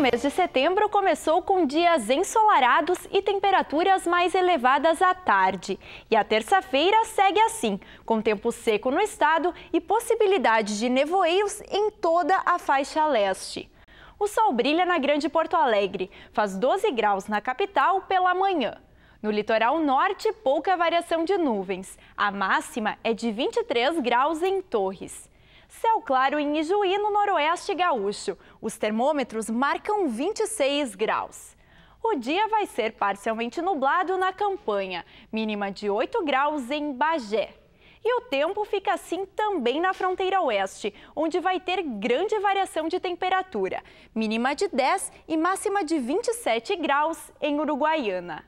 mês de setembro começou com dias ensolarados e temperaturas mais elevadas à tarde. E a terça-feira segue assim, com tempo seco no estado e possibilidade de nevoeiros em toda a faixa leste. O sol brilha na Grande Porto Alegre, faz 12 graus na capital pela manhã. No litoral norte, pouca variação de nuvens. A máxima é de 23 graus em Torres. Céu claro em Ijuí, no noroeste gaúcho. Os termômetros marcam 26 graus. O dia vai ser parcialmente nublado na campanha, mínima de 8 graus em Bagé. E o tempo fica assim também na fronteira oeste, onde vai ter grande variação de temperatura, mínima de 10 e máxima de 27 graus em Uruguaiana.